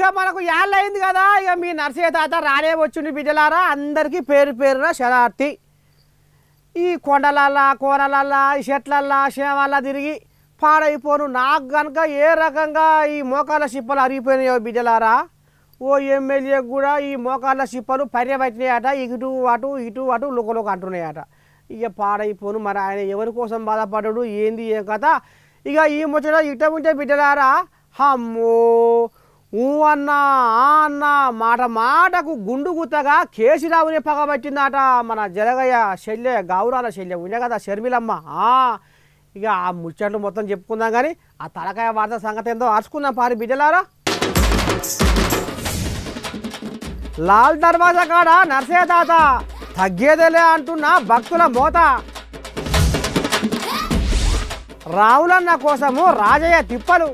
ఇక మనకు యాళ్ళయింది కదా ఇక మీ నర్సయ్య తాత రానే వచ్చింది బిడ్డలారా అందరికీ పేరు పేరున శరార్థి ఈ కొండలల్లా కూరలల్లా ఈ చెట్లల్లా శేవల్లా తిరిగి పాడైపోను నాకు కనుక ఏ రకంగా ఈ మోకాళ్ళ చిప్పలు అరిగిపోయినాయో బిడ్డలారా ఓ ఎమ్మెల్యే కూడా ఈ మోకాళ్ళ చిప్పలు పర్యవచ్చినాయట ఇటు అటు ఇటు అటు లుకలోకి అంటున్నాయట ఇక పాడైపోను మరి ఆయన ఎవరి కోసం బాధపడడు ఏంది ఏం కథ ఇక ఈ ముచ్చట ఇట ఉంటే బిడ్డలారా అమ్మో ఊ అన్నా ఆ అన్న మాట మాటకు గుండు గుత్తగా కేసీరావుని పగబట్టిందట మన జరగయ్య శల్య గౌరాల శల్య ఉండే కదా షర్మిలమ్మ ఇక ఆ ముచ్చట్లు మొత్తం చెప్పుకుందాం కానీ ఆ తలకాయ వార్త సంగతి ఏందో అరుచుకుందాం పారి బిడ్డలారా లాల్ దర్వాజా కాడ నర్సే తాత తగ్గేదేలే అంటున్న భక్తుల మోత రావులన్న కోసము రాజయ్య తిప్పలు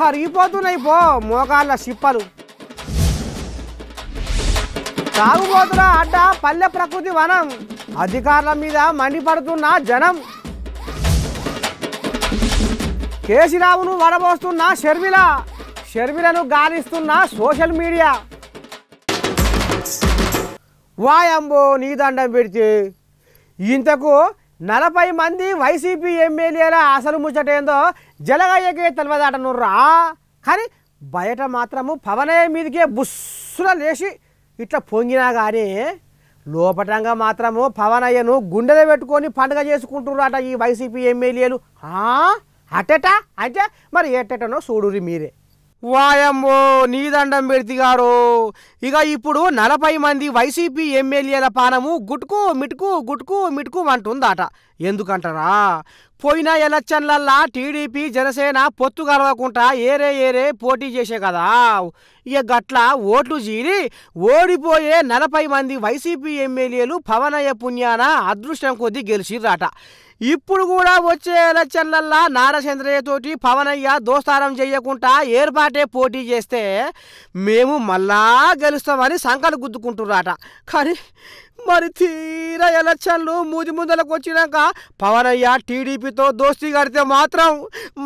హరిగిపోతున్నాయి పో మోకాళ్ళ సిప్పలు సాగుబోతుల అడ్డ పల్లె ప్రకృతి వనం అధికారుల మీద మండిపడుతున్న జనం కేసీరావును వడబోస్తున్న షర్మిల షర్మిలను గాలిస్తున్న సోషల్ మీడియా వాయంబో నీ దండం పెడితే ఇంతకు నలభై మంది వైసీపీ ఎమ్మెల్యేల అసలు ముచ్చటేందో జలగయ్యకే తెలియదాటనుర్రా కానీ బయట మాత్రము పవనయ్య మీదకే బుస్సుల లేచి ఇట్లా పొంగినా కానీ లోపటంగా మాత్రము పవనయ్యను గుండెలు పెట్టుకొని పండుగ చేసుకుంటున్నారట ఈ వైసీపీ ఎమ్మెల్యేలు అటట అంటే మరి ఎట్టటనో చూడురి మీరే వాయమ్మో నీదండం పెడితి గారు ఇక ఇప్పుడు నలభై మంది వైసీపీ ఎమ్మెల్యేల పానము గుట్కు మిటుకు గుట్కు మిటుకు అంటుందట ఎందుకంటారా పోయిన ఎలక్షన్లల్లా టీడీపీ జనసేన పొత్తు కలవకుండా ఏరే ఏరే పోటీ చేసే కదా ఇక గట్ల ఓట్లు చీరి ఓడిపోయే నలభై మంది వైసీపీ ఎమ్మెల్యేలు పవనయ్య పుణ్యాన అదృష్టం కొద్దీ గెలిచిరాట ఇప్పుడు కూడా వచ్చే ఎలక్షన్లల్లా తోటి పవనయ్య దోస్తారం చేయకుండా ఏర్పాటే పోటీ చేస్తే మేము మళ్ళా గెలుస్తామని సంకలు గుద్దుకుంటున్నారట కానీ మరి తీర ఎలక్షన్లు మూది ముందలకు వచ్చినాక పవనయ్య టీడీపీతో దోస్తీ కడితే మాత్రం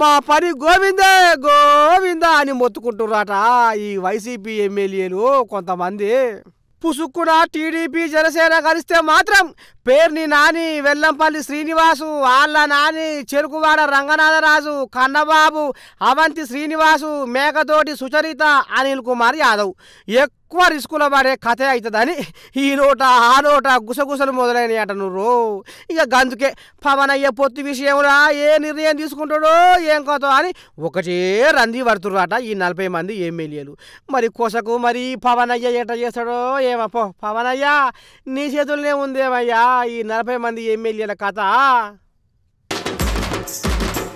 మా పని గోవిందే గోవిందా అని మొత్తుకుంటున్నారట ఈ వైసీపీ ఎమ్మెల్యేలు కొంతమంది పుసుక్కున టీడీపీ జనసేన కలిస్తే మాత్రం పేర్ని నాని వెల్లంపల్లి శ్రీనివాసు ఆళ్ళ నాని చెరుకువాడ రంగనాథరాజు కన్నబాబు అవంతి శ్రీనివాసు మేకతోటి సుచరిత అనిల్ కుమార్ యాదవ్ ఎక్కువ రిస్కుల పడే కథ అవుతుందని ఈ నోట ఆ నోట గుసగుసలు మొదలైనవి అంట నువ్వు ఇక గందుకే పవన్ అయ్యే పొత్తు విషయంలో ఏ నిర్ణయం తీసుకుంటాడో ఏం కథో అని ఒకటే రంది పడుతుర్రట ఈ నలభై మంది ఎమ్మెల్యేలు మరి కొసకు మరి పవన్ అయ్య ఎట చేస్తాడో ఏమపో పవన్ అయ్యా నీ చేతుల్లోనే ఉందేమయ్యా ఈ నలభై మంది ఎమ్మెల్యేల కథ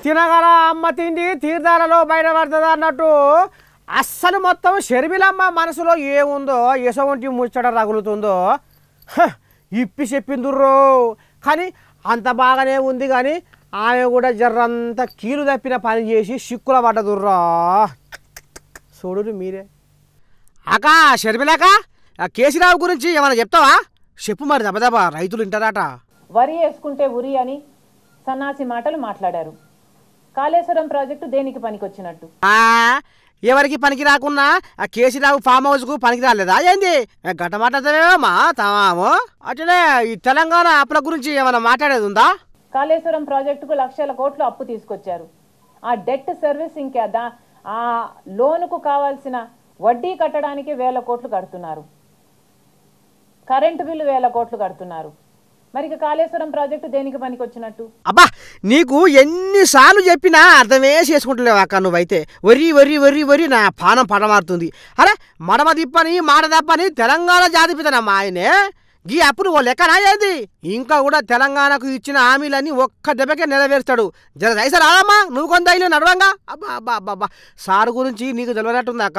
తినగల అమ్మ తిండి తీర్థాలలో బయటపడుతుంది అన్నట్టు అస్సలు మొత్తం షర్మిలమ్మ మనసులో ఏముందో ఎసవంటి ముచ్చట రగులుతుందో ఇప్పి చెప్పిందుర్రో కానీ అంత బాగానే ఉంది కానీ ఆమె కూడా జర్రంత కీలు తప్పిన పని చేసి సిక్కుల పడ్డదుర్రా చూడు మీరే అకా షర్మిలాక కేసీరావు గురించి ఏమైనా చెప్తావా చెప్పు మరి దెబ్బదెబ్బ రైతులు ఇంటారాట వరి వేసుకుంటే ఉరి అని సన్నాసి మాటలు మాట్లాడారు కాళేశ్వరం ప్రాజెక్టు దేనికి పనికొచ్చినట్టు ఎవరికి పనికి రాకున్నా ఆ కేసీరావు ఫామ్ హౌస్ కు పనికి రాలేదా ఏంది గటమాటమా తమాము అట్లే ఈ తెలంగాణ అప్పుల గురించి ఏమైనా మాట్లాడేది ఉందా కాళేశ్వరం ప్రాజెక్టుకు లక్షల కోట్లు అప్పు తీసుకొచ్చారు ఆ డెట్ సర్వీసింగ్ కదా ఆ లోనుకు కావాల్సిన వడ్డీ కట్టడానికి వేల కోట్లు కడుతున్నారు కరెంటు బిల్లు వేల కోట్లు కడుతున్నారు మరి కాళేశ్వరం ప్రాజెక్టు దేనికి పనికి వచ్చినట్టు అబ్బా నీకు ఎన్నిసార్లు చెప్పినా అర్థమే చేసుకుంటలేవు అక్క నువ్వైతే వరి వరి వరి వరి నా పానం పడమారుతుంది అరే మడమ తిప్పని మాట తప్పని తెలంగాణ జాతిపితన మా ఆయనే గీ అప్పుడు ఓ లెక్క ఏది ఇంకా కూడా తెలంగాణకు ఇచ్చిన హామీలన్నీ ఒక్క దెబ్బకే నెరవేర్చాడు జర దయస రాదమ్మా నువ్వు కొంత ఇల్లు నడవంగా అబ్బా అబ్బా అబ్బా అబ్బా సారు గురించి నీకు తెలియనట్టుందాక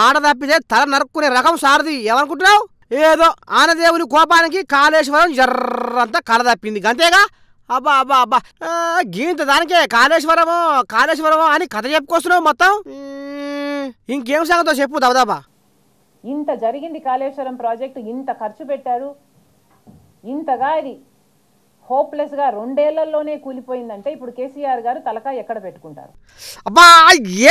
మాట తప్పితే తల నరుక్కునే రకం సారది ఏమనుకుంటున్నావు ఏదో ఆనదేవుని కోపానికి కాళేశ్వరం జర్రంతా కలదప్పింది అంతేగా అబ్బా అబ్బా అబ్బా గీంత దానికే కాళేశ్వరము కాళేశ్వరము అని కథ చెప్పుకొస్తున్నావు మొత్తం ఇంకేం సంగతో చెప్పు దవదాబా ఇంత జరిగింది కాళేశ్వరం ప్రాజెక్టు ఇంత ఖర్చు పెట్టారు ఇంతగా ఇది హోప్లెస్గా రెండేళ్లలోనే కూలిపోయిందంటే ఇప్పుడు కేసీఆర్ గారు తలకాయ ఎక్కడ పెట్టుకుంటారు అబ్బా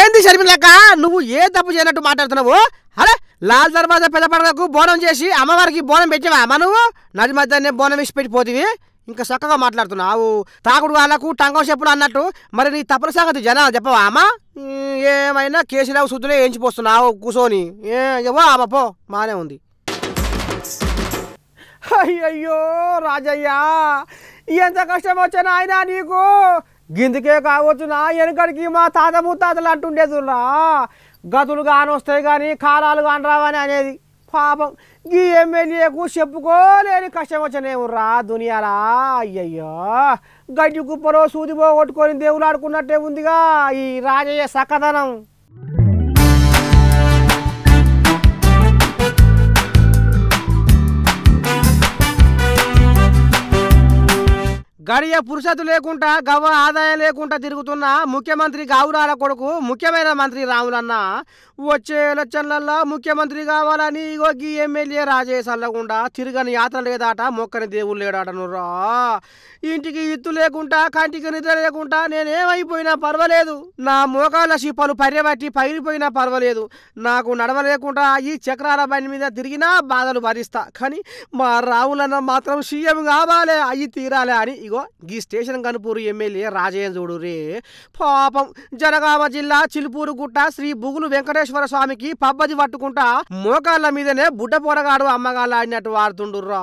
ఏంది షర్మిలక్క నువ్వు ఏ తప్పు చేయనట్టు మాట్లాడుతున్నావు అరే లాల్ దర్వాజా పెద్ద బోనం చేసి అమ్మవారికి బోనం పెట్టివా మనవు నది మధ్యనే బోనం వేసి పెట్టిపోతుంది ఇంకా చక్కగా మాట్లాడుతున్నావు తాగుడు వాళ్ళకు టంగం చెప్పుడు అన్నట్టు మరి నీ తప్పుల సంగతి జనాలు చెప్పవా అమ్మ ఏమైనా కేసీరావు సుద్దులే ఏంచిపోస్తున్నావు కూసోని ఏవో అమ్మ పో మానే ఉంది అయ్యయ్యో రాజయ్య ఎంత కష్టం వచ్చాను ఆయన నీకు గిందుకే కావచ్చు నా వెనకడికి మా తాత ముత్తాతలు అంటుండేదురా గతులు కాని వస్తాయి కానీ కాలాలు కాని రావని అనేది పాపం ఈ ఎమ్మెల్యేకు చెప్పుకోలేని కష్టం వచ్చనేవురా దునియాలా అయ్యయ్యో గడ్డి కుప్పలో సూదిబో కొట్టుకొని ఆడుకున్నట్టే ఉందిగా ఈ రాజయ్య సకదనం గడియ పురుషత్తు లేకుండా గవ ఆదాయం లేకుండా తిరుగుతున్న ముఖ్యమంత్రి గావురాల కొడుకు ముఖ్యమైన మంత్రి రాములన్న వచ్చే ఎలక్షన్లలో ముఖ్యమంత్రి కావాలని ఇగోకి ఎమ్మెల్యే రాజేష్ అల్లకుండా తిరగని యాత్ర లేదాట మొక్కని దేవుడు లేడాటనురా ఇంటికి ఇత్తు లేకుండా కంటికి నిద్ర లేకుండా నేనేమైపోయినా పర్వాలేదు నా మోకాళ్ళ శిపలు పర్యబట్టి పగిలిపోయినా పర్వాలేదు నాకు నడవలేకుండా ఈ చక్రాల బండి మీద తిరిగినా బాధలు భరిస్తా కానీ మా రావులన్న మాత్రం సీఎం కావాలి అయ్యి తీరాలే అని ఇగో ఇదిగో గీ స్టేషన్ కనుపూరు ఎమ్మెల్యే రాజయ్య పాపం జనగామ జిల్లా చిలుపూరు గుట్ట శ్రీ బుగులు వెంకటేశ్వర స్వామికి పబ్బది పట్టుకుంటా మోకాళ్ళ మీదనే బుడ్డ పొరగాడు అమ్మగాళ్ళ ఆడినట్టు వాడుతుండురా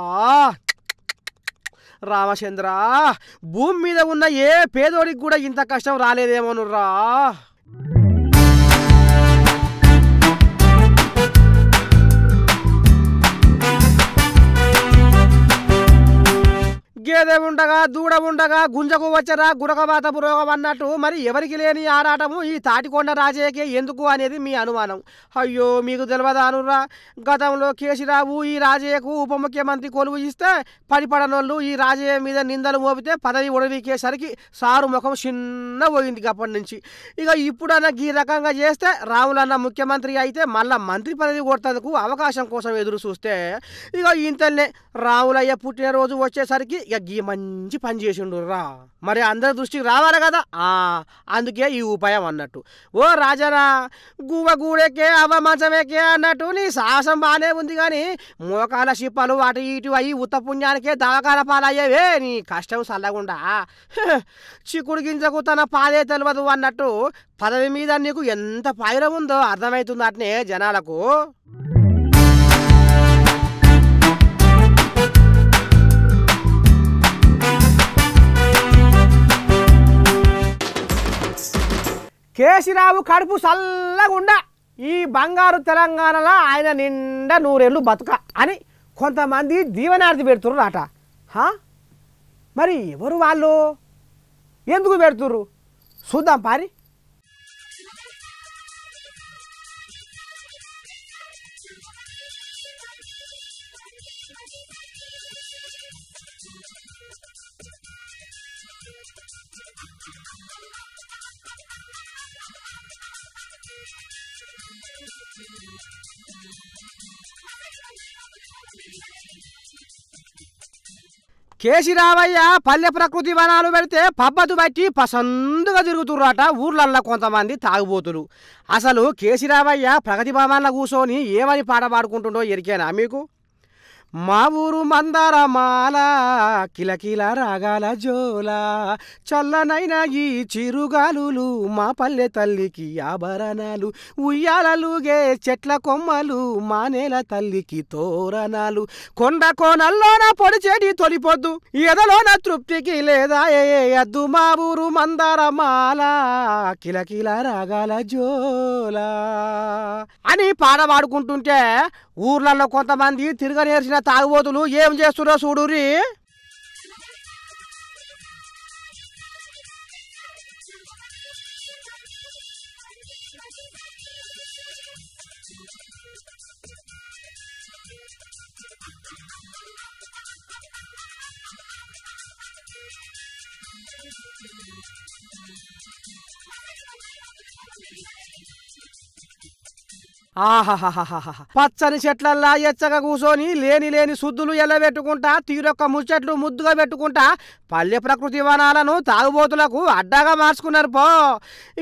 రామచంద్ర భూమి మీద ఉన్న ఏ పేదోడికి కూడా ఇంత కష్టం రాలేదేమోనురా గేదె ఉండగా దూడ ఉండగా గుంజకు వచ్చరా గురకవాత పురోగం అన్నట్టు మరి ఎవరికి లేని ఆరాటము ఈ తాటికొండ రాజయ్యకే ఎందుకు అనేది మీ అనుమానం అయ్యో మీకు తెలియదానురా గతంలో కేసీరావు ఈ రాజయ్యకు ఉప ముఖ్యమంత్రి కొలువు ఇస్తే పడిపడనోళ్ళు ఈ రాజయ్య మీద నిందలు మోపితే పదవి ఉడవికేసరికి సారు ముఖం చిన్న పోయింది అప్పటి నుంచి ఇక ఇప్పుడన్నా ఈ రకంగా చేస్తే రాములన్న ముఖ్యమంత్రి అయితే మళ్ళా మంత్రి పదవి కొడతందుకు అవకాశం కోసం ఎదురు చూస్తే ఇక ఇంతనే రాములయ్య పుట్టినరోజు వచ్చేసరికి ఈ మంచి పని చేసిండు రా మరి అందరి దృష్టికి రావాలి కదా ఆ అందుకే ఈ ఉపాయం అన్నట్టు ఓ రాజరా గువ్వ గూడెకే అవ మంచమేకే అన్నట్టు నీ సాహసం బాగానే ఉంది కానీ మోకాల షిప్పలు అటు ఇటు అయ్యి ఉత్తపుణ్యానికే దవాఖాన పాలయ్యేవే నీ కష్టం చల్లగుండా చిక్కుడు గింజకు తన పాలే తెలియదు అన్నట్టు పదవి మీద నీకు ఎంత పాయిరం ఉందో అర్థమవుతుంది అట్నే జనాలకు కేశరావు కడుపు ఉండ ఈ బంగారు తెలంగాణలో ఆయన నిండా నూరేళ్ళు బతుక అని కొంతమంది దీవనార్థి పెడుతురు రాట మరి ఎవరు వాళ్ళు ఎందుకు పెడుతుర్రు చూద్దాం పారి రావయ్య పల్లె ప్రకృతి వనాలు పెడితే పబ్బతు బట్టి పసందుగా తిరుగుతుర్రాట ఊర్లల్లో కొంతమంది తాగుబోతులు అసలు రావయ్య ప్రగతి భవన్లో కూర్చొని ఏమని పాట పాడుకుంటుండో ఎరికేనా మీకు మా ఊరు మందారమాల కిలకిల రాగాల జోల చల్లనైన ఈ చిరుగాలులు మా పల్లె తల్లికి ఆభరణాలు ఉయ్యాలలుగే చెట్ల కొమ్మలు మా నేల తల్లికి తోరణాలు కొండ కోనల్లోన చెడి తొలిపొద్దు ఎదలోన తృప్తికి లేదా ఏయద్దు మా ఊరు మందారమాల కిలకిల రాగాల జోల అని పాట పాడుకుంటుంటే ఊర్లలో కొంతమంది తిరగనేర్చిన తాగుబోతులు ఏం చేస్తున్నా చూడురి ఆహాహాహాహా పచ్చని చెట్లల్లా ఎచ్చగా కూసోని లేని లేని శుద్ధులు ఎల్లబెట్టుకుంటా తీరొక్క ముచ్చట్లు ముద్దుగా పెట్టుకుంటా పల్లె ప్రకృతి వనాలను తాగుబోతులకు అడ్డాగా మార్చుకున్నారు పో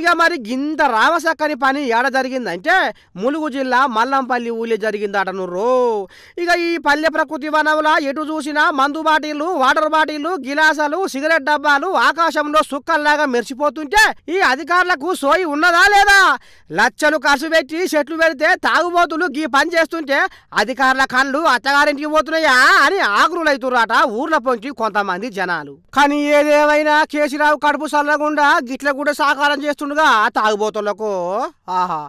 ఇక మరి గింత రామసక్కని పని ఏడ జరిగిందంటే ములుగు జిల్లా మల్లంపల్లి ఊళ్ళో జరిగిందటను నుర్రు ఇక ఈ పల్లె ప్రకృతి వనముల ఎటు చూసినా మందు బాటిళ్ళు వాటర్ బాటిళ్ళు గిలాసాలు సిగరెట్ డబ్బాలు ఆకాశంలో సుక్కల్లాగా మెరిసిపోతుంటే ఈ అధికారులకు సోయి ఉన్నదా లేదా లచ్చలు ఖర్చు పెట్టి చెట్లు పెడితే పోతే తాగుబోతులు గీ పని చేస్తుంటే అధికారుల కళ్ళు అత్తగారింటికి పోతున్నాయా అని ఆగ్రులైతురాట ఊర్ల పొంచి కొంతమంది జనాలు కానీ ఏదేమైనా కేసీరావు కడుపు సల్లగుండా గిట్ల కూడా సాకారం చేస్తుండగా తాగుబోతులకు ఆహా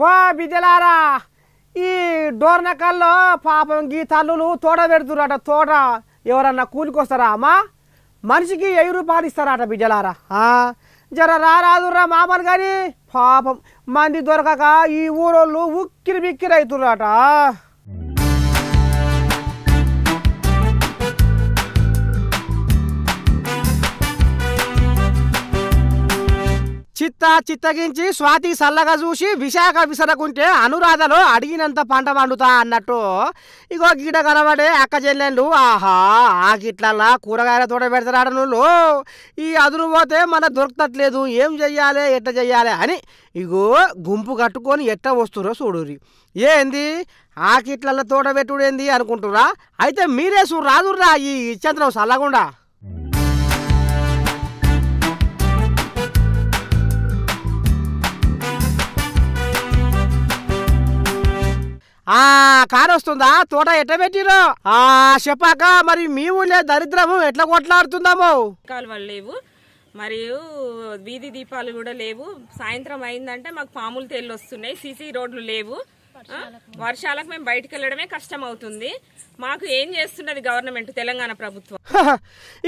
వా బిడ్డలారా ఈ డోర్నకల్లో పాపం గీ తల్లులు తోడ పెడుతురట తోట ఎవరన్నా కూలికొస్తారా అమ్మా మనిషికి ఎయి రూపాయలు ఇస్తారట బిడ్డలారా జర రారాదుర్రా మామలు కానీ పాపం మంది దొరకక ఈ ఊరోళ్ళు ఉక్కిరి బిక్కిరి అవుతుర్రాట చిత్తగించి స్వాతి సల్లగా చూసి విశాఖ విసరకుంటే అనురాధలో అడిగినంత పంట పండుతా అన్నట్టు ఇగో గీడ కనబడే అక్క చెల్లెండు ఆహా ఆ గిట్లల్లా కూరగాయల తోట పెడతాడు నువ్వు ఈ అదును పోతే మన దొరకట్లేదు ఏం చెయ్యాలి ఎట్ట చెయ్యాలి అని ఇగో గుంపు కట్టుకొని ఎట్ట వస్తురో చూడురి ఏంది ఆ కిట్లల్లో తోట ఏంది అనుకుంటురా అయితే మీరే రాదుర్రా ఈ చంద్రం సల్లగుండా ఆ కారు వస్తుందా తోట ఎట్ట పెట్టిరో ఆ చెప్పాక మరి మీ ఊళ్ళే దరిద్రము ఎట్లా కొట్లాడుతుందాము కాలువలు లేవు మరియు వీధి దీపాలు కూడా లేవు సాయంత్రం అయిందంటే మాకు పాములు తేళ్ళు వస్తున్నాయి సిసి రోడ్లు లేవు వర్షాలకు మేము బయటకు వెళ్ళడమే కష్టం అవుతుంది మాకు ఏం చేస్తున్నది గవర్నమెంట్ తెలంగాణ ప్రభుత్వం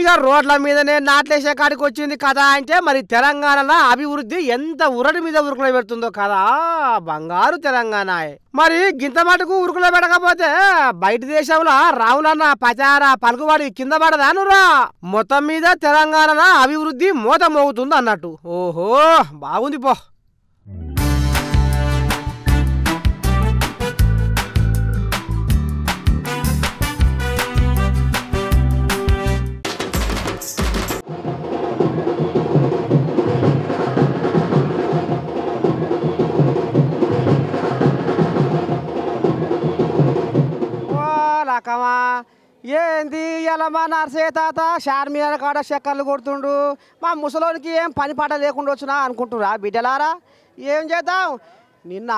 ఇక రోడ్ల మీదనే నాట్లేసే కాడికి వచ్చింది కదా అంటే మరి తెలంగాణలో అభివృద్ధి ఎంత ఉరడి మీద ఉరుకులో పెడుతుందో కదా బంగారు తెలంగాణ మరి గింత మటుకు ఉరుకులో పెడకపోతే బయట దేశంలో రావులన్న పచార పలుకుబడి కింద పడదానురా మొత్తం మీద తెలంగాణ అభివృద్ధి మోతమవుతుంది అన్నట్టు ఓహో బాగుంది పో రకమా ఏంది ఇలా మా నర్సయ్య తాత షార్మియాల కాడ చెక్కర్లు కొడుతుండు మా ముసలోనికి ఏం పని పాట లేకుండా వచ్చినా అనుకుంటురా బిడ్డలారా ఏం చేద్దాం నిన్న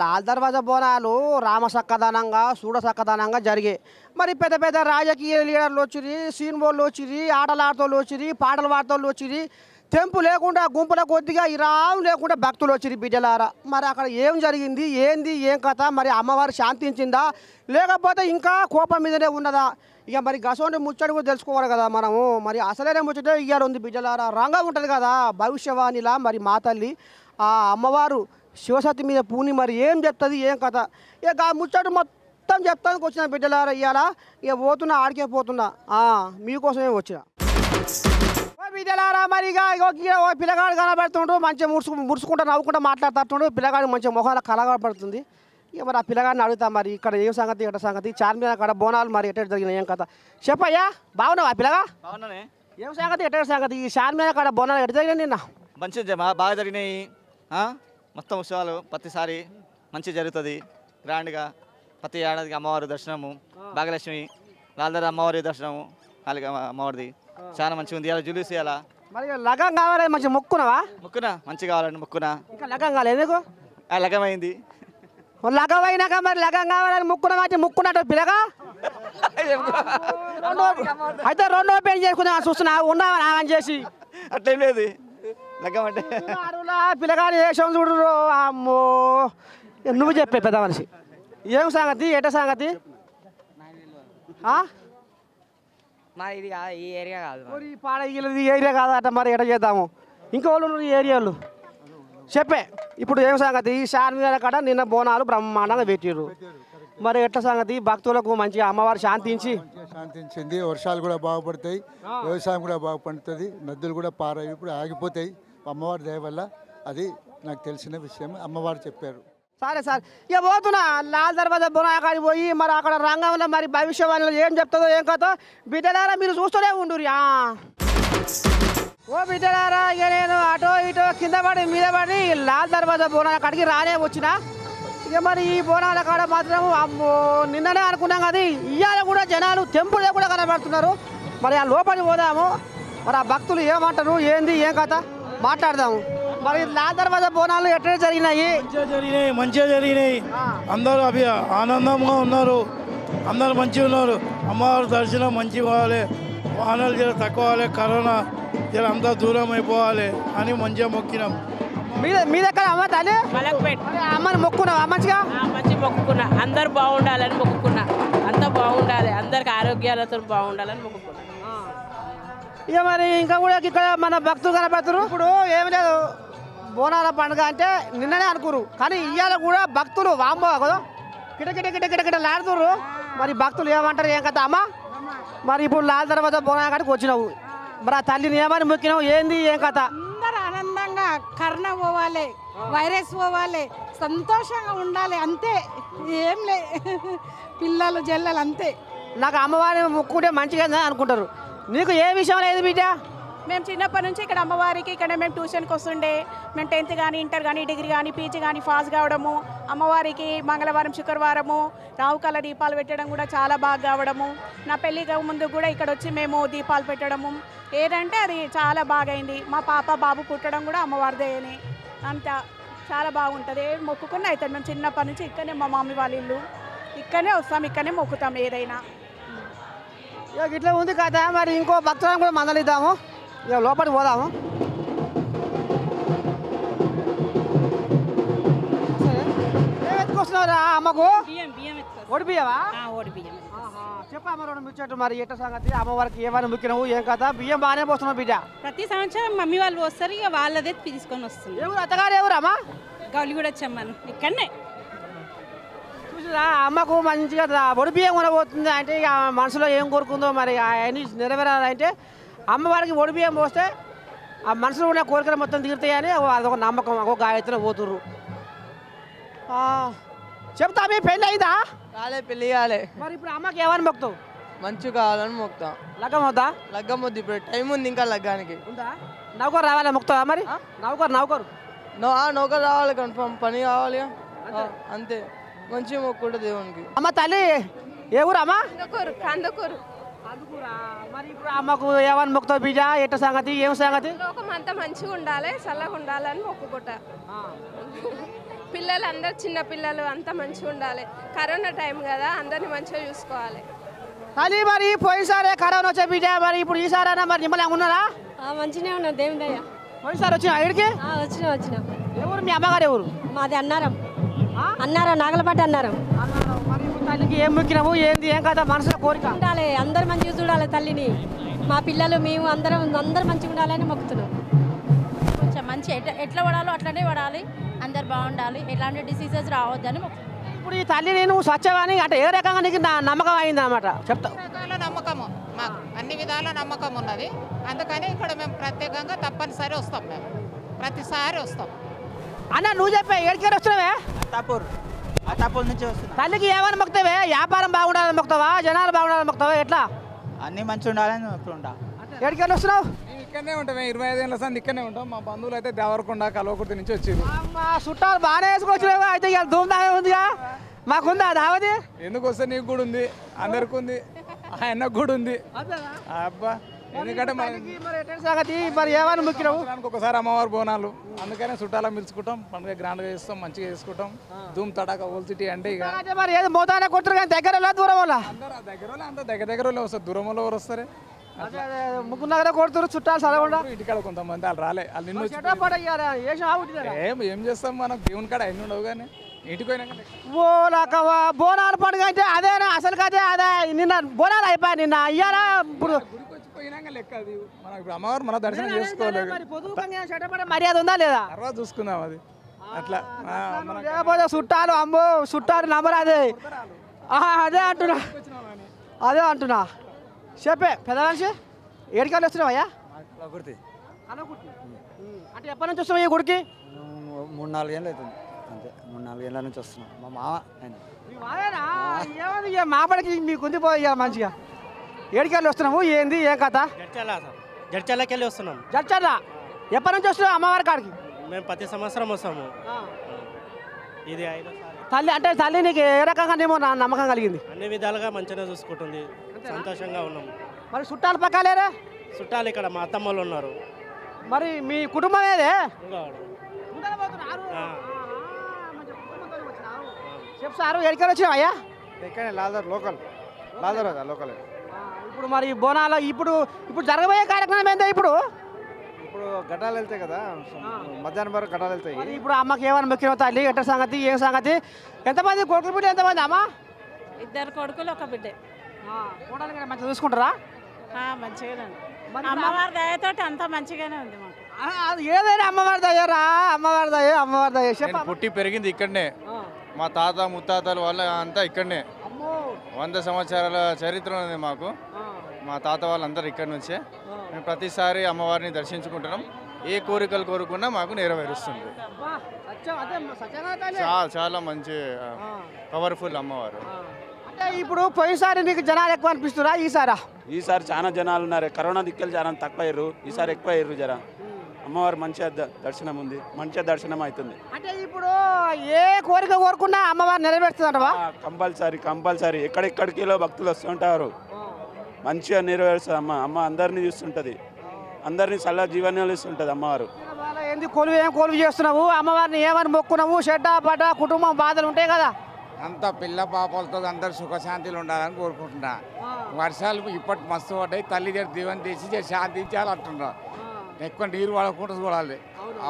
లాల్ దర్వాజా బోనాలు రామ సూడ చూడసక్కదనంగా జరిగాయి మరి పెద్ద పెద్ద రాజకీయ లీడర్లు వచ్చిరి సీన్ బోళ్ళు వచ్చిరి ఆటలాడతోళ్ళు వచ్చిరి పాటలు పాడతోళ్ళు వచ్చిరి తెంపు లేకుండా గుంపుల కొద్దిగా ఇరాం లేకుండా భక్తులు వచ్చి బిడ్డలారా మరి అక్కడ ఏం జరిగింది ఏంది ఏం కథ మరి అమ్మవారు శాంతించిందా లేకపోతే ఇంకా కోపం మీదనే ఉన్నదా ఇక మరి గసోని ముచ్చడి కూడా తెలుసుకోవాలి కదా మనము మరి అసలేనే ముచ్చటే ఇయ్యారు ఉంది బిడ్డలారా రంగా ఉంటుంది కదా భవిష్యవాణిలా మరి మా తల్లి ఆ అమ్మవారు శివశక్తి మీద పూని మరి ఏం చెప్తుంది ఏం కథ ఇక ఆ ముచ్చడి మొత్తం చెప్తానికి వచ్చిన బిడ్డలారా ఇయ్యాలా ఇక పోతున్నా ఆడికే పోతున్నా మీకోసమే వచ్చిన బిడ్డలారా మరిగా ఓ పిల్లగాడు కనబడుతుండు మంచిగా ముడుచు ముడుచుకుంటా నవ్వుకుంటా మాట్లాడుతుండు పిల్లగాడు మంచిగా మొహాలు కలగబడుతుంది ఇక మరి ఆ పిల్లగాడిని అడుగుతా మరి ఇక్కడ ఏం సంగతి ఇక్కడ సంగతి చార్మినార్ అక్కడ బోనాలు మరి ఎట్ట జరిగిన ఏం కథ చెప్పయ్యా బాగున్నావా పిల్లగా బాగున్నానే ఏం సంగతి ఎట్ట సంగతి ఈ చార్మినార్ కాడ బోనాలు ఎట్ట జరిగినాయి నిన్న మంచి బాగా జరిగినాయి మొత్తం ఉత్సవాలు ప్రతిసారి మంచి జరుగుతుంది గ్రాండ్గా ప్రతి ఏడాదికి అమ్మవారి దర్శనము భాగ్యలక్ష్మి రాజధాని అమ్మవారి దర్శనము అలాగే అమ్మవారిది చాలా మంచిగా ఉంది ఇలా జులూస్ ఇలా మరి లగం కావాలి మంచి మొక్కునవా మొక్కునా మంచి కావాలండి మొక్కునా ఇంకా లగం కాలేదు ఎందుకు ఆ లగమైంది లగం అయినాక మరి లగం కావాలని ముక్కున మొక్కున్నట్టు ముక్కున్నట్టు పిల్లగా అయితే రెండు ఓపెన్ చేసుకుందా చూస్తున్నా ఉన్నావా అని చేసి అట్లేం లేదు లగమంటే అంటే పిల్లగాని వేషం చూడు అమ్మో నువ్వు చెప్పే పెద్ద మనిషి ఏం సంగతి ఎట సంగతి మరి ఇది కాదు ఈ ఏరియా కాదు మరి ఈ ఈ ఏరియా కాదట మరి ఎట చేద్దాము ఇంకోళ్ళు వాళ్ళు ఈ ఏరియాలు చెప్పే ఇప్పుడు ఏం సంగతి ఈ మీద కాడ నిన్న బోనాలు బ్రహ్మాండంగా పెట్టారు మరి ఎట్లా సంగతి భక్తులకు మంచిగా అమ్మవారు శాంతించి శాంతించింది వర్షాలు కూడా బాగుపడతాయి వ్యవసాయం కూడా బాగుపడుతుంది నదులు కూడా పారాయి ఇప్పుడు ఆగిపోతాయి అమ్మవారి దయ వల్ల అది నాకు తెలిసిన విషయం అమ్మవారు చెప్పారు సరే సార్ ఇక పోతున్నా లాల్ దర్వాజా కానీ పోయి మరి అక్కడ రంగంలో మరి భవిష్యవాణిలో ఏం చెప్తుందో ఏం కథో బిడ్డలారా మీరు చూస్తూనే ఉండురు ఓ బిడ్డలారా ఇక నేను అటో ఇటో కింద పడి మీద పడి లాల్ దర్వాజా బోనాల కాడికి రానే వచ్చిన ఇక మరి ఈ బోనాల కాడ మాత్రం అమ్మో నిన్ననే అనుకున్నాం కదా ఇవాళ కూడా జనాలు టెంపుల్లో కూడా కనబడుతున్నారు మరి ఆ లోపలి పోదాము మరి ఆ భక్తులు ఏమంటారు ఏంది ఏం కథ మాట్లాడదాము మరి లాల్ దర్వాజా బోనాలు ఎట్లా జరిగినాయి మంచిగా జరిగినాయి మంచిగా జరిగినాయి అందరూ అభి ఆనందంగా ఉన్నారు అందరు మంచిగా ఉన్నారు అమ్మవారి దర్శనం మంచి పోవాలి వాహనాలు జర తక్కువ కరోనా జర అంతా దూరం అయిపోవాలి అని మంచిగా మొక్కినాం మీ మీ దగ్గర అమ్మ తల్లి మలక్పేట్ అమ్మని మొక్కున్నావా మంచిగా మంచి మొక్కుకున్నా అందరు బాగుండాలని మొక్కుకున్నా అంతా బాగుండాలి అందరికి ఆరోగ్యాలతో బాగుండాలని మొక్కుకున్నా ఇక మరి ఇంకా కూడా ఇక్కడ మన భక్తులు కనపడుతున్నారు ఇప్పుడు ఏమి లేదు బోనాల పండుగ అంటే నిన్ననే అనుకురు కానీ ఇవాళ కూడా భక్తులు వాంబో కదా కిటకిట కిటకిటకిట లాడుతురు మరి భక్తులు ఏమంటారు ఏం కదా అమ్మ మరి ఇప్పుడు లాల్ తర్వాత బోనాల కాడికి వచ్చినావు మరి ఆ తల్లిని ఏమని మొక్కినావు ఏంది ఏం కథ అందరూ ఆనందంగా కర్ణ పోవాలి వైరస్ పోవాలి సంతోషంగా ఉండాలి అంతే ఏం లే పిల్లలు జల్లలు అంతే నాకు అమ్మవారిని మొక్కుంటే మంచిగా అనుకుంటారు నీకు ఏ విషయం లేదు బిడ్డ మేము చిన్నప్పటి నుంచి ఇక్కడ అమ్మవారికి ఇక్కడ మేము ట్యూషన్కి వస్తుండే మేము టెన్త్ కానీ ఇంటర్ కానీ డిగ్రీ కానీ పీజీ కానీ పాస్ కావడము అమ్మవారికి మంగళవారం శుక్రవారము రావుకాల దీపాలు పెట్టడం కూడా చాలా బాగా కావడము నా పెళ్లి ముందు కూడా ఇక్కడ వచ్చి మేము దీపాలు పెట్టడము ఏదంటే అది చాలా బాగైంది మా పాప బాబు పుట్టడం కూడా అమ్మవారిదేని అంత చాలా బాగుంటుంది ఏం మొక్కుకున్న అవుతుంది మేము చిన్నప్పటి నుంచి ఇక్కడనే మా మమ్మీ వాళ్ళ ఇల్లు ఇక్కడనే వస్తాం ఇక్కడనే మొక్కుతాం ఏదైనా ఇట్లా ఉంది కదా మరి ఇంకో భక్తులను కూడా మందలిద్దాము ఇక లోపలికి పోదాము ఎత్తుకొస్తున్నారా అమ్మకు ఓడి బియ్యమా ఓడి బియ్యం మరి ఎట్ట ఏమైనా ముక్కినావు ఏం కదా బియ్యం బాగానే పోస్తున్నావు ప్రతి సంవత్సరం మమ్మీ వాళ్ళు వస్తారు ఇక వాళ్ళదే తీసుకొని వస్తుంది ఎవరు అత్తగారు గౌలి కూడా ఇక్కడనే చూసిరా అమ్మకు మంచిగా ఒడి బియ్యం కొనబోతుంది అంటే ఇక మనసులో ఏం కోరుకుందో మరి అవన్నీ నెరవేరాలంటే అమ్మవారికి ఒడిబియ్యం పోస్తే ఆ మనసులో ఉన్న కోరికలు మొత్తం తీరుతాయని అదొక నమ్మకం ఒక గాయత్రి పోతురు చెప్తా మీ పెళ్ళి అయిందా కాలే పెళ్ళి కాలే మరి ఇప్పుడు అమ్మకి ఏమని మొక్తావు మంచి కావాలని మొక్తా లగ్గం అవుతా లగ్గం వద్దు ఇప్పుడు టైం ఉంది ఇంకా లగ్గానికి ఉందా నౌకరు రావాలి మొక్తావా మరి నౌకరు నౌకరు నౌకరు రావాలి కన్ఫర్మ్ పని కావాలి అంతే మంచి మొక్కుంటుంది దేవునికి అమ్మ తల్లి ఏ ఊరు అమ్మ కందుకూరు కందుకూరు మరి ఇప్పుడు అమ్మకు ఏమని మొక్కుతావు బిడ్డ ఎట్ట సంగతి ఏం సంగతి లోకం అంతా మంచిగా ఉండాలి చల్లగా ఉండాలని మొక్కుకుంటా పిల్లలు అందరు చిన్నపిల్లలు పిల్లలు అంతా మంచిగా ఉండాలి కరోనా టైం కదా అందరిని మంచిగా చూసుకోవాలి కానీ మరి పోయినసారే కరోనా వచ్చే బిడ్డ మరి ఇప్పుడు ఈసారైనా మరి నిమ్మలం ఉన్నారా మంచిగా ఉన్నా దేవుని దయ పోయినసారి వచ్చిన ఇక్కడికి వచ్చిన వచ్చిన ఎవరు మీ అమ్మగారు ఎవరు మాది అన్నారం అన్నారం నాగలపాటి అన్నారం తల్లికి ఏం మొక్కినావు ఏంది ఏం కదా మనసులో కోరిక ఉండాలి అందరు మంచిగా చూడాలి తల్లిని మా పిల్లలు మేము అందరం అందరు మంచిగా ఉండాలని మొక్కుతున్నాం కొంచెం మంచి ఎట్లా ఎట్లా పడాలో అట్లనే పడాలి అందరు బాగుండాలి ఎలాంటి డిసీజెస్ రావద్దని మొక్కుతున్నాం ఇప్పుడు ఈ తల్లి నేను స్వచ్ఛగాని అంటే ఏ రకంగా నీకు నా నమ్మకం అయింది అనమాట చెప్తా నమ్మకము మాకు అన్ని విధాల నమ్మకం ఉన్నది అందుకని ఇక్కడ మేము ప్రత్యేకంగా తప్పనిసరి వస్తాం మేము ప్రతిసారి వస్తాం అన్న నువ్వు చెప్పా ఏడికే వస్తున్నావే తాపూర్ నుంచి తల్లికి ఏమని మొక్తవే వ్యాపారం బాగుండాలని మొక్తావా జనాలు బాగుండాలని మొక్తావా ఎట్లా అన్ని మంచి ఉండాలని ఎక్కడికి వెళ్ళి వస్తున్నావు ఇక్కడనే ఉంటాం ఇరవై ఐదు ఏళ్ళ సంది ఇక్కడనే ఉంటాం మా బంధువులు అయితే దేవరకొండ కలవకుర్తి నుంచి వచ్చి మా చుట్టాలు బాగానే వేసుకొచ్చినావు అయితే ఇవాళ ధూమ్ధామే ఉందిగా మాకుందా దావది ఎందుకు వస్తే నీకు కూడా ఉంది అందరికి ఉంది ఆయనకు కూడా ఉంది అబ్బా ఎందుకంటే సంగతి ఒకసారి అమ్మవారి బోనాలు అందుకనే చుట్టాలా మిల్చుకుంటాం పండుగ గ్రాండ్గా చేస్తాం మంచిగా చేసుకుంటాం ధూమ్ తడాక ఓల్ సిటీ అంటే ఇక మరి ఏదో మోతానే కొట్టరు కానీ దగ్గర దూరం దగ్గర అంత దగ్గర దగ్గర వస్తారు దూరంలో వస్తారు ఎవరు కొడుతురు చుట్టాలు ఇటుకాడ కొంతమంది రాలే ఏం ఏం చేస్తాం మనం కానీ బోనాలు పండుగ అంటే అదేనా అసలు కదే అదే నిన్న బోనాలు అయిపోయా నిన్న అయ్యారా ఇప్పుడు మన దర్శనం చేసుకోలేదు మర్యాద ఉందా లేదా తర్వాత చూసుకుందాం అది అట్లా లేకపోతే చుట్టాలు అమ్మో చుట్టాలు నంబర్ అదే అదే అంటున్నా అదే అంటున్నా చెప్పే పెద్ద మనిషి ఏడికాలు వస్తున్నావయ్యా ప్రకృతి అంటే ఎప్పటి నుంచి వస్తున్నావు ఈ గుడికి మూడు నాలుగు ఏళ్ళు అవుతుంది అంతే మూడు నాలుగు ఏళ్ళ నుంచి వస్తున్నాం మా మామ మా పడికి మీకు ఉంది పోయా మంచిగా ఏడికి వెళ్ళి వస్తున్నాము ఏంది ఏం కథ జడ్చర్ల వస్తున్నాం జడ్చర్ల ఎప్పటి నుంచి వస్తున్నాం అమ్మవారి కాడికి మేము ప్రతి సంవత్సరం వస్తాము ఇది తల్లి అంటే తల్లి నీకు ఏ రకంగా ఏమో నా నమ్మకం కలిగింది అన్ని విధాలుగా మంచిగా చూసుకుంటుంది సంతోషంగా ఉన్నాం మరి చుట్టాలు పక్కలేరా చుట్టాలు ఇక్కడ మా అత్తమ్మలు ఉన్నారు మరి మీ కుటుంబం ఏదే చెప్పు సారు ఎక్కడ వచ్చినావు అయ్యా ఎక్కడ లాదర్ లోకల్ లాదర్ లోకల్ ఇప్పుడు మరి బోనాల ఇప్పుడు ఇప్పుడు జరగబోయే కార్యక్రమం ఏంటో ఇప్పుడు ఇప్పుడు ఘటాలు వెళ్తాయి కదా మధ్యాహ్నం వరకు ఘటాలు వెళ్తాయి ఇప్పుడు అమ్మకి ఏమైనా ముఖ్యం తల్లి ఎట్ట సంగతి ఏం సంగతి ఎంతమంది కొడుకులు బిడ్డ ఎంతమంది అమ్మ ఇద్దరు కొడుకులు ఒక బిడ్డ మంచిగా చూసుకుంటారా మంచిగానండి అమ్మవారి దయతోటి అంత మంచిగానే ఉంది మాకు ఏదైనా అమ్మవారి దయరా అమ్మవారి దయ అమ్మవారి దయ్య పుట్టి పెరిగింది ఇక్కడనే మా తాత ముత్తాతల వాళ్ళ అంతా ఇక్కడనే వంద సంవత్సరాల చరిత్ర ఉంది మాకు మా తాత వాళ్ళందరూ ఇక్కడి నుంచే మేము ప్రతిసారి అమ్మవారిని దర్శించుకుంటున్నాం ఏ కోరికలు కోరుకున్నా మాకు నెరవేరుస్తుంది చాలా చాలా మంచి పవర్ఫుల్ అమ్మవారు అంటే ఇప్పుడు పోయినసారి నీకు జనాలు ఎక్కువ అనిపిస్తున్నారా ఈసారా ఈసారి చాలా జనాలు ఉన్నారు కరోనా దిక్కులు చాలా తక్కువ అయ్యారు ఈసారి ఎక్కువ అయ్యారు జర అమ్మవారు మంచిగా దర్శనం ఉంది మంచిగా దర్శనం అవుతుంది అంటే ఇప్పుడు ఏ కోరిక కోరుకున్నా అమ్మవారు నెరవేరుతుంది కంపల్సరీ కంపల్సరీ ఎక్కడెక్కడికి భక్తులు వస్తుంటారు మంచిగా నెరవేరుస్తుంది అమ్మ అమ్మ అందరినీ చూస్తుంటుంది అందరినీ చల్ల జీవనాలు ఇస్తుంటుంది అమ్మవారు ఏంది కొలువు ఏం కొలువు చేస్తున్నావు అమ్మవారిని ఏమని మొక్కున్నావు షెడ్డ బడ్డ కుటుంబం బాధలు ఉంటాయి కదా అంత పిల్ల పాపలతో అందరు సుఖశాంతిలు ఉండాలని కోరుకుంటున్నా వర్షాలు ఇప్పటి మస్తు పడ్డాయి తల్లి దగ్గర దీవెన తీసి శాంతి శాంతించాలి అంటున్నా ఎక్కువ నీరు పడకుండా చూడాలి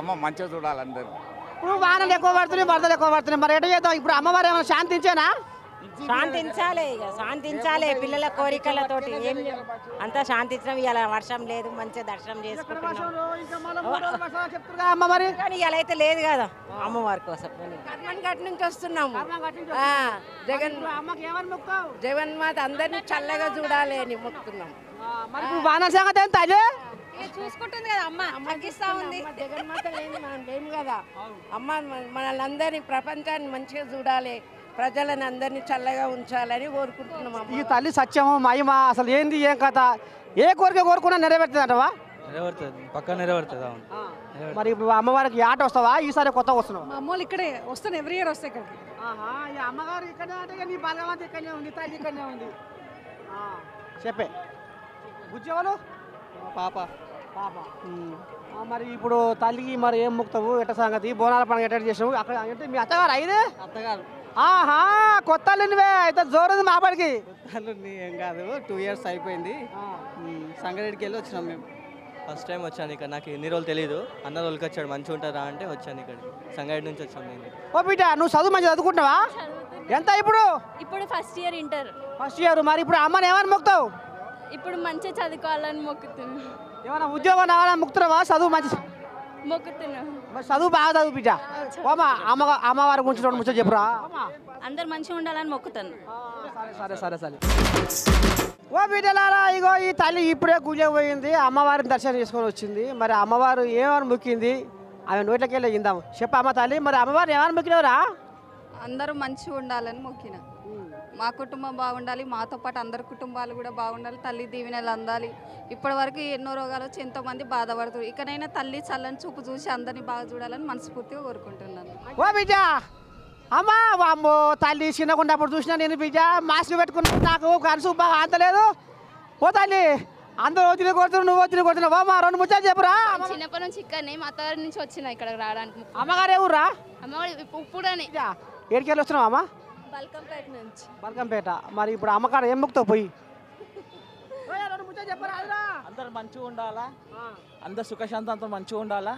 అమ్మ మంచిగా చూడాలి అందరు ఇప్పుడు వానలు ఎక్కువ పడుతున్నాయి వరదలు ఎక్కువ పడుతున్నాయి మరి ఎటు చేద్దాం ఇప్పుడు అమ్మవారు ఏమైనా శాంతించేనా శాంతించాలి ఇక శాంతించాలి పిల్లల కోరికలతోటి ఏం అంతా శాంతించడం ఇవాళ వర్షం లేదు మంచిగా దర్శనం చేసుకుంటున్నాం కానీ ఇలా అయితే లేదు కదా అమ్మవారి కోసం కర్మన్ నుంచి వస్తున్నాము జగన్ జగన్ మాత అందరినీ చల్లగా చూడాలి అని మొక్కుతున్నాం చూసుకుంటుంది కదా అమ్మ తగ్గిస్తా ఉంది మనం లేము కదా అమ్మ మనల్ని అందరినీ ప్రపంచాన్ని మంచిగా చూడాలి ప్రజలను అందరినీ చల్లగా ఉంచాలని కోరుకుంటున్నాం ఈ తల్లి సత్యము మహిమ అసలు ఏంది ఏం కథ ఏ కోరిక కోరుకున్నా నెరవేర్తుందంటవా నెరవేరుతుంది పక్క నెరవేరుతుంది మరి ఇప్పుడు అమ్మవారికి ఆట వస్తావా ఈసారి కొత్త వస్తున్నావు అమ్మోళ్ళు ఇక్కడే వస్తాను ఎవ్రీ ఇయర్ వస్తాయి ఇక్కడికి అమ్మగారు ఇక్కడే అంటే నీ బలవంత ఇక్కడనే ఉంది తల్లి ఇక్కడనే ఉంది చెప్పే గుజ్జేవాళ్ళు పాప పాప మరి ఇప్పుడు తల్లికి మరి ఏం ముక్తావు ఎట్ట సంగతి బోనాల పండుగ ఎట్ట చేసావు అక్కడ అంటే మీ అత్తగారు అయితే అత్తగారు ఆహా కొత్త అల్లునివే అయితే జోరుంది మాపడికి ఏం కాదు టూ ఇయర్స్ అయిపోయింది సంగారెడ్డికి వెళ్ళి వచ్చినాం మేము ఫస్ట్ టైం వచ్చాను ఇక్కడ నాకు ఎన్ని రోజులు తెలియదు అన్న రోజులకి వచ్చాడు మంచిగా ఉంటారా అంటే వచ్చాను ఇక్కడ సంగారెడ్డి నుంచి వచ్చాను నేను ఓ బిడ్డ నువ్వు చదువు మంచి చదువుకుంటావా ఎంత ఇప్పుడు ఇప్పుడు first year inter first year మరి ఇప్పుడు అమ్మని ఏమని మొక్కుతావు ఇప్పుడు మంచిగా చదువుకోవాలని మొక్కుతున్నా ఏమైనా ఉద్యోగం రావాలని మొక్కుతున్నావా చదువు మంచి మొక్కుతున్నావు చదువు బాగా చదువు బిడ్డ అమ్మ అమ్మవారి గురించి రెండు ముచ్చట చెప్పురా అందరు మంచిగా ఉండాలని మొక్కుతాను సరే సరే సరే ఓ బిడ్డలారా ఇగో ఈ తల్లి ఇప్పుడే గుజ పోయింది అమ్మవారిని దర్శనం చేసుకొని వచ్చింది మరి అమ్మవారు ఏమని మొక్కింది ఆమె నోట్లకి వెళ్ళి ఇందాము చెప్ప అమ్మ తల్లి మరి అమ్మవారు ఏమని మొక్కినవరా అందరూ మంచిగా ఉండాలని మొక్కినా మా కుటుంబం బాగుండాలి మాతో పాటు అందరి కుటుంబాలు కూడా బాగుండాలి తల్లి దీవెనలు అందాలి ఇప్పటివరకు ఎన్నో రోగాలు వచ్చి ఎంతోమంది బాధపడుతారు ఇకనైనా తల్లి చల్లని చూపు చూసి అందరినీ బాగా చూడాలని మనస్ఫూర్తిగా కోరుకుంటున్నాను ఓ బిజా అమ్మా వామ్మో తల్లి చిన్నకుండాప్పుడు చూసిన చూసినా నేను బిజా మాస్క్ పెట్టుకున్నాను నాకు కనుసు బాగా అంతలేదు ఓ తల్లి అందరూ వచ్చిన కొడుతున్నారు నువ్వు వచ్చిన కొడుతున్నావు మా రెండు ముచ్చాలు చెప్పురా చిన్నప్పటి నుంచి ఇక్కడనే మా అత్తగారి నుంచి వచ్చిన ఇక్కడ రావడానికి అమ్మగారు రా అమ్మగారు ఇప్పుడు ఎక్కడికి వెళ్ళి వస్తున్నావు అమ్మా బల్కంపేట నుంచి బల్కంపేట మరి ఇప్పుడు అమ్మకాడ ఏం ముక్తో పోయి అందరు మంచిగా ఉండాలా అందరు సుఖశాంతంతో మంచిగా ఉండాలా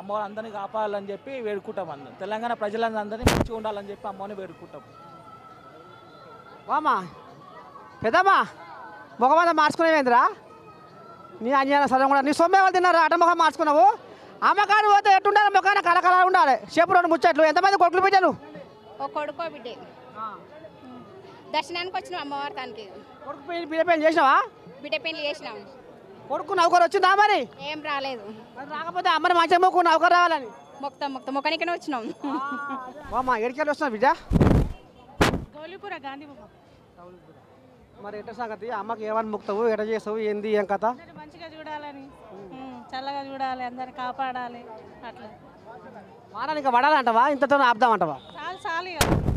అమ్మవారు అందరినీ కాపాడాలని చెప్పి వేడుకుంటాం అందరం తెలంగాణ ప్రజలందరినీ మంచిగా ఉండాలని చెప్పి అమ్మవారిని వేడుకుంటాం వామా పెద్దమ్మా ముఖమంతా మార్చుకునేవేంద్రా నీ అన్యాన సరే కూడా నీ సొమ్మే వాళ్ళు తిన్నారా అట ముఖం మార్చుకున్నావు అమ్మకాడు పోతే ఎట్టుండాలి ముఖాన కలకల ఉండాలి చెప్పు రెండు ముచ్చట్లు ఎంతమంది కొడుకులు బిడ్డలు ఒక కొడుకో బిడ్డే దర్శనానికి వచ్చిన తనకి కొడుకు బిడ్డ పెళ్లి చేసినావా బిడ్డ పెళ్లి చేసినాం కొడుకు నౌకరు వచ్చిందా మరి ఏం రాలేదు రాకపోతే అమ్మని మంచి మొక్కు నౌకరు రావాలని మొక్తం మొక్తాం మొక్కనికనే వచ్చినాం మా ఎడికెళ్ళి వస్తున్నా బిడ్డ గౌలీపుర గాంధీ మరి ఎట్ట సంగతి అమ్మకి ఏమని ముక్తావు ఎట చేస్తావు ఏంది ఏం కథ మంచిగా చూడాలని చల్లగా చూడాలి అందరిని కాపాడాలి అట్లా వారానికి పడాలంటవా ఇంతతో ఆపుదామంటవా చాలు చాలు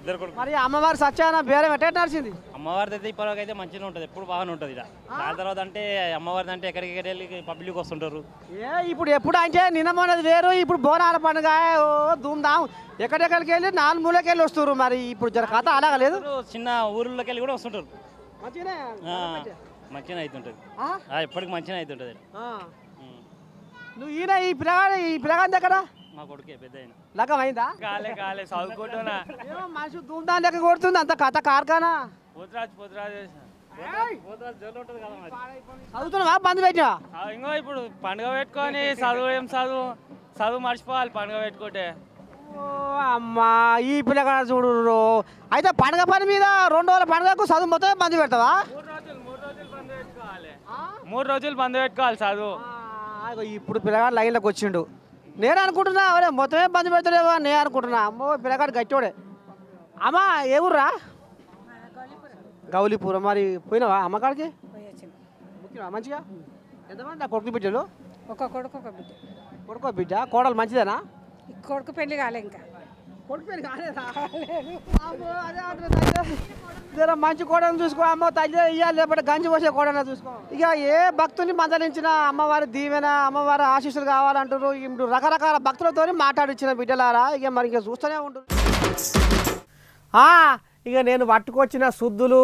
ఇద్దరు మరి అమ్మవారి సత్యాన బేరం ఎట్ట అమ్మవారి అమ్మవారిది ఇప్పటివరకు అయితే మంచిగా ఉంటుంది ఎప్పుడు బాగానే ఉంటుంది ఇలా దాని తర్వాత అంటే అమ్మవారిది అంటే ఎక్కడికి వెళ్ళి పబ్లిక్ వస్తుంటారు ఏ ఇప్పుడు ఎప్పుడు అంటే నిన్నమన్నది వేరు ఇప్పుడు బోనాల పండుగ ఓ ధూమ్ధామ్ ఎక్కడెక్కడికి వెళ్ళి నాలుగు మూలకి వెళ్ళి వస్తారు మరి ఇప్పుడు జర కథ లేదు చిన్న ఊర్లోకి వెళ్ళి కూడా వస్తుంటారు మంచిగానే మంచిగా అవుతుంటుంది ఎప్పటికి మంచిగా అవుతుంటుంది నువ్వు ఈయన ఈ పిల్లగా ఈ పిల్లగా దగ్గర మా కొడుకే పెద్ద ఆయన కాలే కాలే చదువుకుంటున్నా ఏమో మనిషి ధూమ్ధాన్ లెక్క కొడుతుంది అంత కథ కార్ఖానా పోతురాజు పోతురాజు పెట్టినా ఇంకో ఇప్పుడు పండుగ పెట్టుకొని చదువు ఏం చదువు చదువు మర్చిపోవాలి పండుగ పెట్టుకుంటే అమ్మా ఈ పిల్లగాడ చూడు అయితే పండగ పని మీద రెండు రోజుల పండుగకు చదువు మొత్తం బంద్ పెడతావా మూడు రోజులు బంద్ పెట్టుకోవాలి చదువు ఇప్పుడు పిల్లగాడు లైన్లోకి వచ్చిండు నేను అనుకుంటున్నా అవరే మొత్తమే బంద్ పెడతాడేవో నేను అనుకుంటున్నా అమ్మో పిల్లగాడు గట్టోడే అమ్మ ఏ ఊర్రా గౌలీపురం మరి పోయినావా అమ్మకాడికి మంచిగా ఎంతమంది ఆ కొడుకు బిడ్డలు ఒక కొడుకు ఒక బిడ్డ కొడుకు బిడ్డ కోడలు మంచిదేనా కొడుకు పెళ్లి కాలే ఇంకా కొడుకు పెళ్లి కాలేదా జర మంచి కోడలు చూసుకో అమ్మ తల్లి ఇయ్యాలి లేకపోతే గంజి పోసే కోడలు చూసుకో ఇక ఏ భక్తుని మందలించిన అమ్మవారి దీవెన అమ్మవారి ఆశీస్సులు కావాలంటారు ఇప్పుడు రకరకాల భక్తులతో మాట్లాడిచ్చిన బిడ్డలారా ఇక మరి ఇక చూస్తూనే ఉంటారు ఇక నేను పట్టుకొచ్చిన శుద్ధులు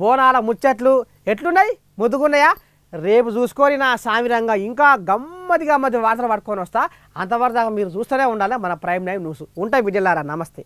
బోనాల ముచ్చట్లు ఎట్లున్నాయి ముదుగున్నాయా రేపు చూసుకొని నా సామిరంగా ఇంకా గమ్మదిగా మధ్య వార్తలు పట్టుకొని వస్తా అంతవరదాకా మీరు చూస్తూనే ఉండాలి మన ప్రైమ్ నైమ్ న్యూస్ ఉంటాయి బిడ్డలారా నమస్తే